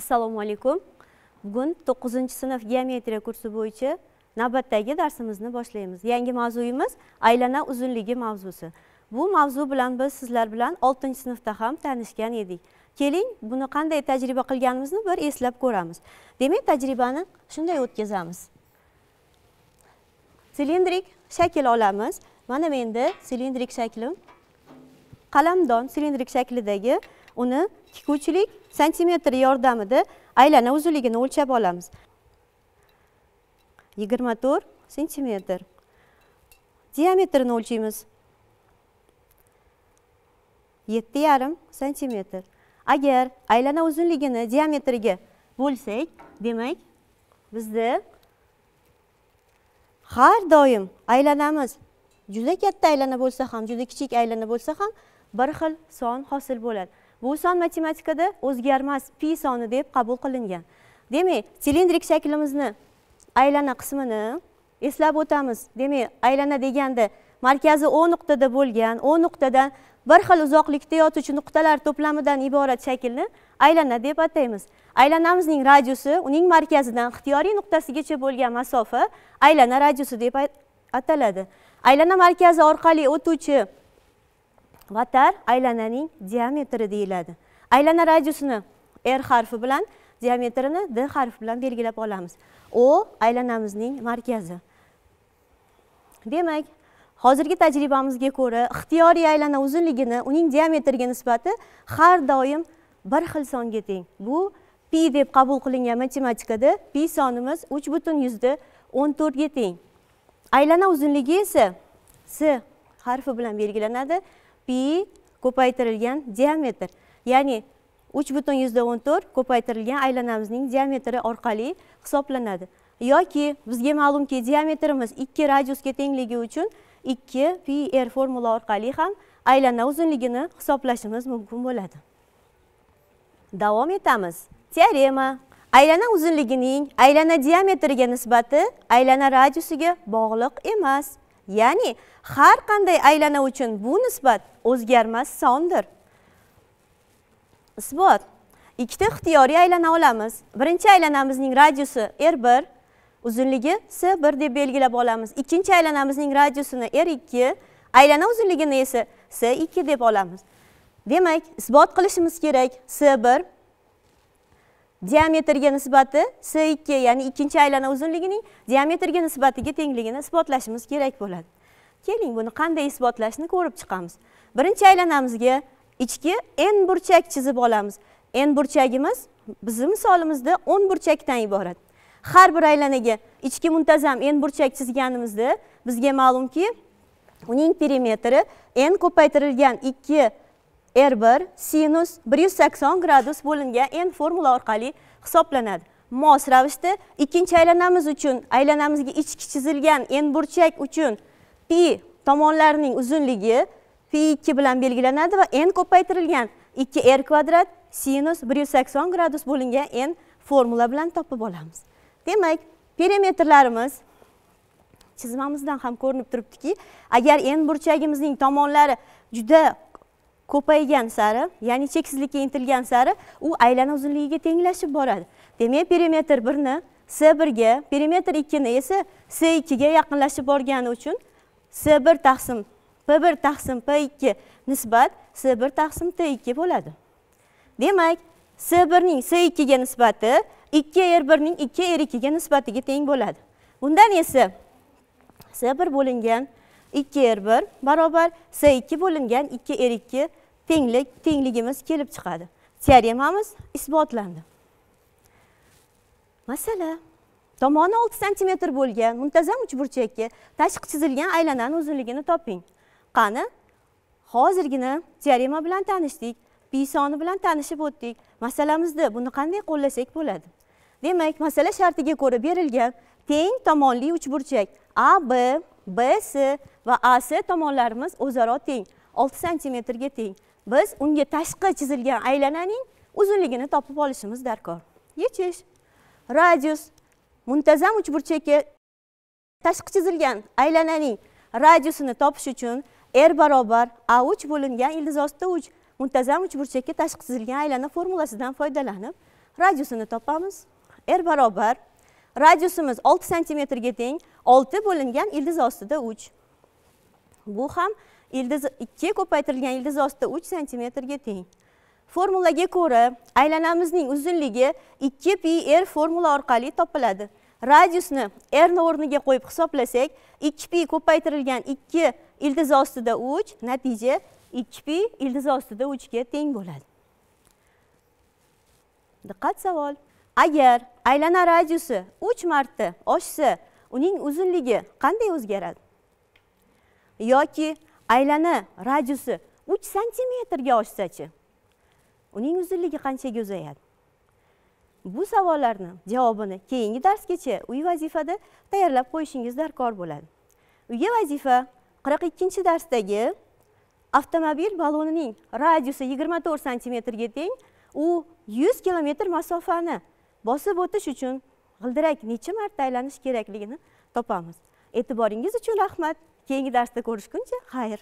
assalomu alaykum bugun to'qqizinchi sinf geometriya kursi bo'yicha navbatdagi darsimizni boshlaymiz yangi mavzuyimiz aylana uzunligi mavzusi bu mavzu bilan biz sizlar bilan oltinchi sinfda ham tanishgan edik keling buni qanday tajriba qilganimizni bir eslab ko'ramiz demak tajribani shunday o'tkazamiz silindrik shakl olamiz mana menda silindrik shaklim qalamdon silindrik shaklidagi uni tikuvchilik santimetr yordamida aylana uzunligini o'lchab olamiz yigirma to'rt sentimetr diametrini o'lchaymiz yetti yarim santimetr agar aylana uzunligini diametriga bo'lsak demak bizda har doim aylanamiz juda katta aylana bo'lsa ham juda kichik aylana bo'lsa ham bir xil son hosil bo'ladi bu son matematikada o'zgarmas pi soni deb qabul qilingan demak silindrik shaklimizni aylana qismini eslab o'tamiz demak aylana deganda markazi o nuqtada bo'lgan o nuqtadan bir xil uzoqlikda yotuvchi nuqtalar to'plamidan iborat shaklni aylana deb ataymiz aylanamizning radiusi uning markazidan ixtiyoriy nuqtasigacha bo'lgan masofa aylana radiusi deb ataladi aylana markazi orqali o'tuvchi vatar aylananing diametri deyiladi aylana radiusini r harfi bilan diametrini d harfi bilan belgilab olamiz o aylanamizning markazi demak hozirgi tajribamizga ko'ra ixtiyoriy aylana uzunligini uning diametriga nisbati har doim bir xil songa teng bu pi deb qabul qilingan matematikada pi sonimiz 3.14 ga teng aylana uzunligi esa s harfi bilan belgilanadi pi ko'paytirilgan diametr ya'ni uch butun yuzda o'n to'rt ko'paytirilgan aylanamizning diametri orqali hisoblanadi yoki bizga ma'lumki diametrimiz ikki radiusga tengligi uchun ikki pi r formula orqali ham aylana uzunligini hisoblashimiz mumkin bo'ladi davom etamiz teorema aylana uzunligining aylana diametriga nisbati aylana radiusiga bog'liq emas ya'ni har qanday aylana uchun bu nisbat o'zgarmas sondir isbot ikkita ixtiyoriy aylana olamiz birinchi aylanamizning radiusi r 1 uzunligi s 1 deb belgilab olamiz ikkinchi aylanamizning radiusini r 2 aylana uzunligini esa s 2 deb olamiz demak isbot qilishimiz kerak s 1 diametrga nisbati s2 ya'ni ikkinchi aylana uzunligining diametrga nisbatiga tengligini isbotlashimiz kerak bo'ladi keling buni qanday isbotlashni ko'rib chiqamiz birinchi aylanamizga ichki n burchak chizib olamiz n burchagimiz bizni misolimizda 10 burchakdan iborat har bir aylanaga ichki muntazam n burchak chizganimizda bizga ma'lumki uning perimetri n ko'paytirilgan 2 r1 sinus 180 gradus bo'lingan n formula orqali hisoblanadi mos ravishda ikkinchi aylanamiz uchun aylanamizga ichki chizilgan n burchak uchun pi tomonlarining uzunligi pi 2 bilan belgilanadi va n ko'paytirilgan 2 r kvadrat sinus 180 gradus bo'lingan n formula bilan topib olamiz demak perimetrlarimiz chizmamizdan ham ko'rinib turibdiki agar n burchagimizning tomonlari juda ko'paygan sari ya'ni cheksizlikka intilgan sari u aylana uzunligiga tenglashib boradi demak perimetr birni s birga perimetr ikkini esa s ikkiga yaqinlashib borgani uchun s bir taqsim p bir taqsim p ikki nisbat s bir taqsim t ikki bo'ladi demak s birning s ikkiga nisbati ikki r birning ikki r ikkiga nisbatiga teng bo'ladi bundan esa s bir bo'lingan ikki r bir barobar s ikki bo'lingan ikki r ikki tenglik tengligimiz kelib chiqadi teoremamiz isbotlandi masala tomoni olti santimetr bo'lgan muntazam uchburchakka tashqi chizilgan aylanani uzunligini toping qani hozirgina teorema bilan tanishdik pi soni bilan tanishib o'tdik masalamizda buni qanday qo'llasak bo'ladi demak masala shartiga ko'ra berilgan teng tomonli uchburchak a b bs va as tomonlarimiz o'zaro teng olti santimetrga teng biz unga tashqi chizilgan aylananing uzunligini topib olishimiz darkor yechish radius muntazam uchburchakka tashqi chizilgan aylananing radiusini topish uchun r barobar a uch bo'lingan ildiz osti uch muntazam uchburchakka tashqi chizilgan aylana formulasidan foydalanib radiusini topamiz r barobar radiusimiz olti santimetrga teng olti bo'lingan ildiz ostida uch bu ham ildiz 2 ko'paytirilgan ildiz ostida 3 ga teng. Formulaga ko'ra, aylanamizning uzunligi 2 pi r formula orqali topiladi. Radiusni r ni o'rniga qo'yib hisoblasak, 2 pi ko'paytirilgan 2 ildiz ostida 3, natija 2 pi ildiz ostida 3 ga teng bo'ladi. Diqqat savol. Agar aylana radiusi 3 marta oshsa, uning uzunligi qanday o'zgaradi? yoki aylana radiusi uch santimetrga oshsachi uning uzunligi qanchaga uzayadi bu savollarni javobini keyingi darsgacha uy vazifada tayyorlab qo'yishingiz darkor bo'ladi uyga vazifa qirq ikkinchi darsdagi avtomobil balonining radiusi yigirma to'rt santimetrga teng u yuz kilometr masofani bosib o'tish uchun g'ildirak necha marta aylanishi kerakligini topamiz e'tiboringiz uchun rahmat keyingi darsda ko'rishguncha xayr